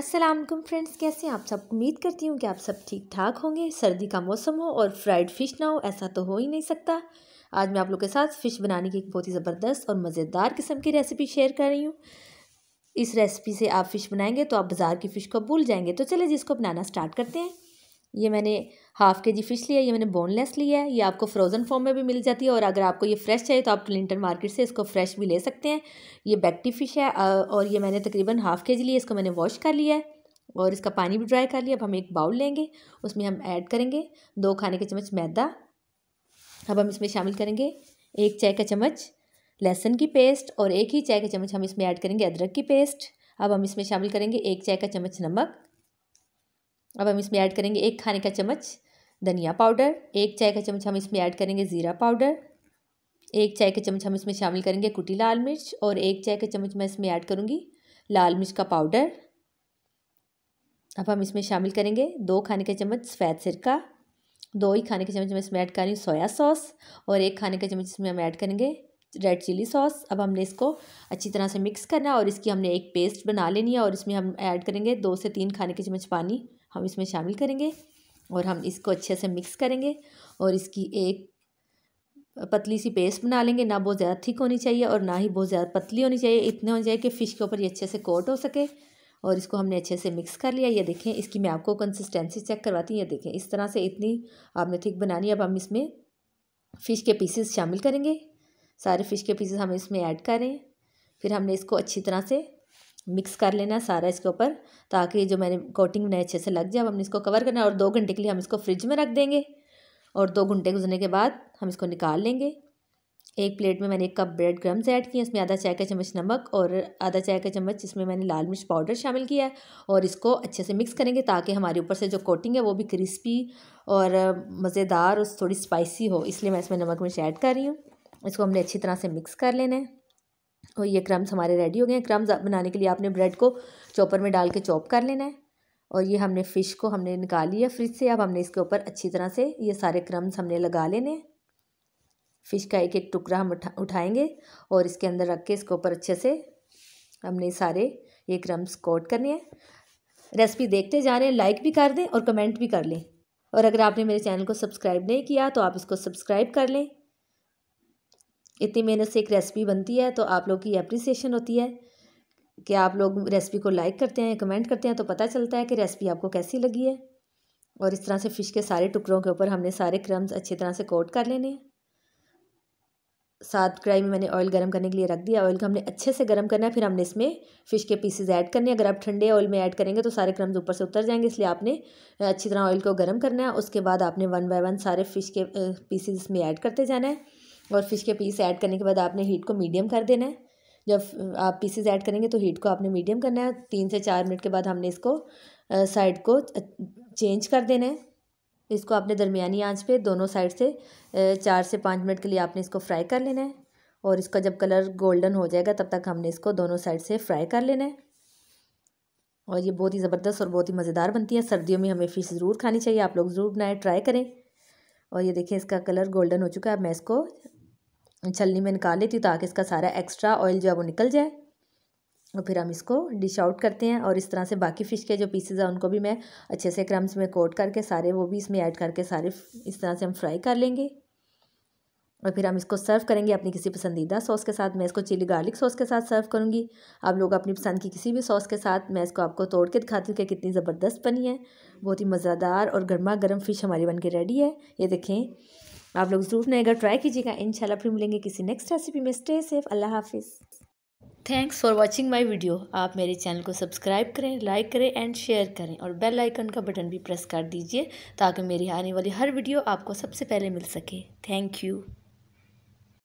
अस्सलाम वालेकुम फ्रेंड्स कैसे आप सब उम्मीद करती हूँ कि आप सब ठीक ठाक होंगे सर्दी का मौसम हो और फ्राइड फ़िश ना हो ऐसा तो हो ही नहीं सकता आज मैं आप लोग के साथ फ़िश बनाने की एक बहुत ही ज़बरदस्त और मज़ेदार किस्म की रेसिपी शेयर कर रही हूँ इस रेसिपी से आप फ़िश बनाएंगे तो आप बाज़ार की फ़िश को भूल जाएंगे तो चलिए जिसको बनाना स्टार्ट करते हैं ये मैंने हाफ़ के जी फ़िश लिया ये मैंने बोनलेस लिया है ये आपको फ्रोज़न फॉर्म में भी मिल जाती है और अगर आपको ये फ़्रेश चाहिए तो आप क्लिंटन मार्केट से इसको फ़्रेश भी ले सकते हैं ये बैक्टी फ़िश है और ये मैंने तकरीबन हाफ़ के जी लिया इसको मैंने वॉश कर लिया है और इसका पानी भी ड्राई कर लिया अब हम एक बाउल लेंगे उसमें हम ऐड करेंगे दो खाने के चम्मच मैदा अब हम इसमें शामिल करेंगे एक चाय का चम्मच लहसुन की पेस्ट और एक ही चाय का चम्मच हम इसमें ऐड करेंगे अदरक की पेस्ट अब हम इसमें शामिल करेंगे एक चाय का चम्मच नमक अब हम इसमें ऐड करेंगे एक खाने का चम्मच धनिया पाउडर एक चाय का चम्मच हम इसमें ऐड करेंगे ज़ीरा पाउडर एक चाय का चम्मच हम इसमें शामिल करेंगे कुटी लाल मिर्च और एक चाय का चम्मच मैं इसमें ऐड करूँगी लाल मिर्च का पाउडर अब हम इसमें शामिल करेंगे दो खाने के चम्मच सफ़ेद सिरका दो ही खाने के चम्मच में इसमें ऐड कर रही हूँ सोया सॉस और एक खाने का चम्मच इसमें हम ऐड करेंगे रेड चिली सॉस अब हमने इसको अच्छी तरह से मिक्स करना और इसकी हमने एक पेस्ट बना लेनी है और इसमें हम ऐड करेंगे दो से तीन खाने के चम्मच पानी हम इसमें शामिल करेंगे और हम इसको अच्छे से मिक्स करेंगे और इसकी एक पतली सी पेस्ट बना लेंगे ना बहुत ज़्यादा थिक होनी चाहिए और ना ही बहुत ज़्यादा पतली होनी चाहिए इतने होने चाहिए कि फ़िश के ऊपर ये अच्छे से कोट हो सके और इसको हमने अच्छे से मिक्स कर लिया ये देखें इसकी मैं आपको कंसिस्टेंसी चेक करवाती हूँ ये देखें इस तरह से इतनी आपने थिक बनानी अब हम इसमें फ़िश के पीसेस शामिल करेंगे सारे फ़िश के पीसेस हम इसमें ऐड करें फिर हमने इसको अच्छी तरह से मिक्स कर लेना सारा इसके ऊपर ताकि जो मैंने कोटिंग बनाई अच्छे से लग जाए अब हम इसको कवर करना और दो घंटे के लिए हम इसको फ्रिज में रख देंगे और दो घंटे गुजरने के बाद हम इसको निकाल लेंगे एक प्लेट में मैंने एक कप ब्रेड क्रम्स ऐड किए इसमें आधा चाय का चम्मच नमक और आधा चाय का चम्मच इसमें मैंने लाल मिर्च पाउडर शामिल किया है और इसको अच्छे से मिक्स करेंगे ताकि हमारे ऊपर से जो कोटिंग है वो भी क्रिस्पी और मज़ेदार और थोड़ी स्पाइसी हो इसलिए मैं इसमें नमक मिर्च ऐड कर रही हूँ इसको हमने अच्छी तरह से मिक्स कर लेना है और ये क्रम्स हमारे रेडी हो गए हैं क्रम्स बनाने के लिए आपने ब्रेड को चॉपर में डाल के चॉप कर लेना है और ये हमने फ़िश को हमने निकाल लिया फ्रिज से अब हमने इसके ऊपर अच्छी तरह से ये सारे क्रम्स हमने लगा लेने हैं फ़िश का एक एक टुकड़ा हम उठा उठाएँगे और इसके अंदर रख के इसके ऊपर अच्छे से हमने सारे ये क्रम्स कोट करने हैं रेसिपी देखते जा रहे हैं लाइक भी कर दें और कमेंट भी कर लें और अगर आपने मेरे चैनल को सब्सक्राइब नहीं किया तो आप इसको सब्सक्राइब कर लें इतनी मेहनत से एक रेसिपी बनती है तो आप लोग की अप्रिसिएशन होती है कि आप लोग रेसिपी को लाइक करते हैं कमेंट करते हैं तो पता चलता है कि रेसिपी आपको कैसी लगी है और इस तरह से फ़िश के सारे टुकड़ों के ऊपर हमने सारे क्रम्स अच्छी तरह से कोट कर लेने हैं साथ कढ़ाई में मैंने ऑयल गर्म करने के लिए रख दिया ऑयल को हमने अच्छे से गर्म करना है फिर हमने इसमें फ़िश के पीसेज ऐड करने हैं अगर आप ठंडे ऑयल में ऐड करेंगे तो सारे क्रम्स ऊपर से उतर जाएंगे इसलिए आपने अच्छी तरह ऑयल को गर्म करना है उसके बाद आपने वन बाय वन सारे फ़िश के पीसेज इसमें ऐड करते जाना है और फिश के पीस ऐड करने के बाद आपने हीट को मीडियम कर देना है जब आप पीसेस ऐड करेंगे तो हीट को आपने मीडियम करना है तीन से चार मिनट के बाद हमने इसको साइड को चेंज कर देना है इसको आपने दरमियानी आंच पे दोनों साइड से चार से पाँच मिनट के लिए आपने इसको फ्राई कर लेना है और इसका जब कलर गोल्डन हो जाएगा तब तक हमने इसको दोनों साइड से फ्राई कर लेना है और ये बहुत ही ज़बरदस्त और बहुत ही मज़ेदार बनती है सर्दियों में हमें फ़िश ज़रूर खानी चाहिए आप लोग ज़रूर बनाए ट्राई करें और ये देखें इसका कलर गोल्डन हो चुका है मैं इसको छलनी में निकाल लेती हूँ ताकि इसका सारा एक्स्ट्रा ऑयल जो है वो निकल जाए और फिर हम इसको डिश आउट करते हैं और इस तरह से बाकी फ़िश के जो पीसेज हैं उनको भी मैं अच्छे से क्रम्स में कोट करके सारे वो भी इसमें ऐड करके सारे इस तरह से हम फ्राई कर लेंगे और फिर हम इसको सर्व करेंगे अपनी किसी पसंदीदा सॉस के साथ मैं इसको चिली गार्लिक सॉस के साथ सर्व करूँगी आप लोग अपनी पसंद की किसी भी सॉस के साथ मैं इसको आपको तोड़ के दिखाती हूँ कि कितनी ज़बरदस्त बनी है बहुत ही मज़ेदार और गर्मा गर्म फ़िश हमारी बन के रेडी है ये देखें आप लोग ज़रूर अगर ट्राई कीजिएगा इनशाला फिर मिलेंगे किसी नेक्स्ट रेसिपी में स्टे सेफ अल्लाह हाफिज़ thanks for watching my video आप मेरे चैनल को सब्सक्राइब करें लाइक करें एंड शेयर करें और बेल आइकन का बटन भी प्रेस कर दीजिए ताकि मेरी आने वाली हर वीडियो आपको सबसे पहले मिल सके थैंक यू